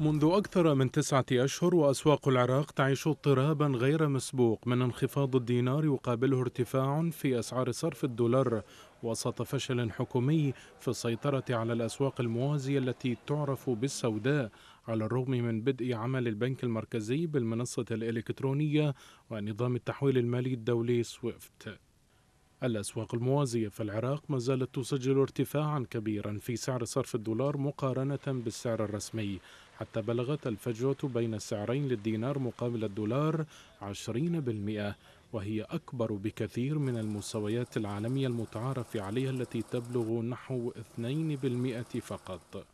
منذ أكثر من تسعة أشهر وأسواق العراق تعيش اضطرابا غير مسبوق من انخفاض الدينار يقابله ارتفاع في أسعار صرف الدولار وسط فشل حكومي في السيطرة على الأسواق الموازية التي تعرف بالسوداء على الرغم من بدء عمل البنك المركزي بالمنصة الإلكترونية ونظام التحويل المالي الدولي سويفت الأسواق الموازية في العراق ما زالت تسجل ارتفاعا كبيرا في سعر صرف الدولار مقارنة بالسعر الرسمي حتى بلغت الفجوة بين السعرين للدينار مقابل الدولار 20% وهي أكبر بكثير من المستويات العالمية المتعارف عليها التي تبلغ نحو 2% فقط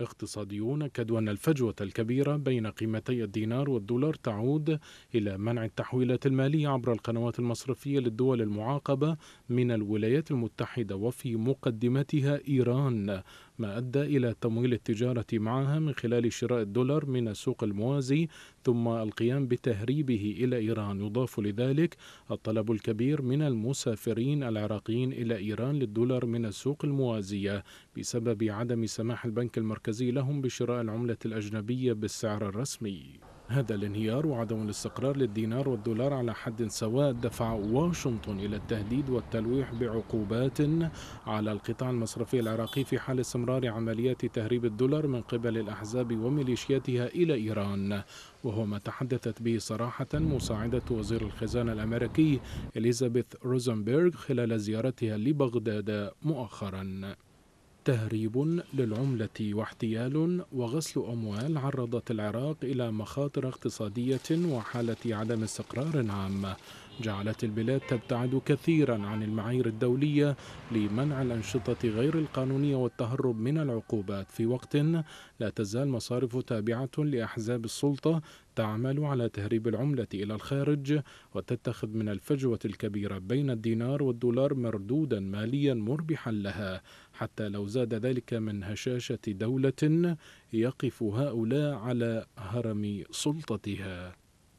اقتصاديون كدوا أن الفجوة الكبيرة بين قيمتي الدينار والدولار تعود إلى منع التحويلات المالية عبر القنوات المصرفية للدول المعاقبة من الولايات المتحدة وفي مقدمتها إيران ما أدى إلى تمويل التجارة معها من خلال شراء الدولار من السوق الموازي ثم القيام بتهريبه إلى إيران يضاف لذلك الطلب الكبير من المسافرين العراقيين إلى إيران للدولار من السوق الموازية بسبب عدم سماح البنك المركزي لهم بشراء العملة الأجنبية بالسعر الرسمي هذا الانهيار وعدم الاستقرار للدينار والدولار على حد سواء دفع واشنطن إلى التهديد والتلويح بعقوبات على القطاع المصرفي العراقي في حال استمرار عمليات تهريب الدولار من قبل الأحزاب وميليشياتها إلى إيران وهو ما تحدثت به صراحة مساعدة وزير الخزانة الأمريكي إليزابيث روزنبرغ خلال زيارتها لبغداد مؤخراً تهريب للعملة واحتيال وغسل أموال عرضت العراق إلى مخاطر اقتصادية وحالة عدم استقرار عام جعلت البلاد تبتعد كثيرا عن المعايير الدولية لمنع الأنشطة غير القانونية والتهرب من العقوبات في وقت لا تزال مصارف تابعة لأحزاب السلطة تعمل على تهريب العملة إلى الخارج وتتخذ من الفجوة الكبيرة بين الدينار والدولار مردودا ماليا مربحا لها حتى لو زاد ذلك من هشاشة دولة يقف هؤلاء على هرم سلطتها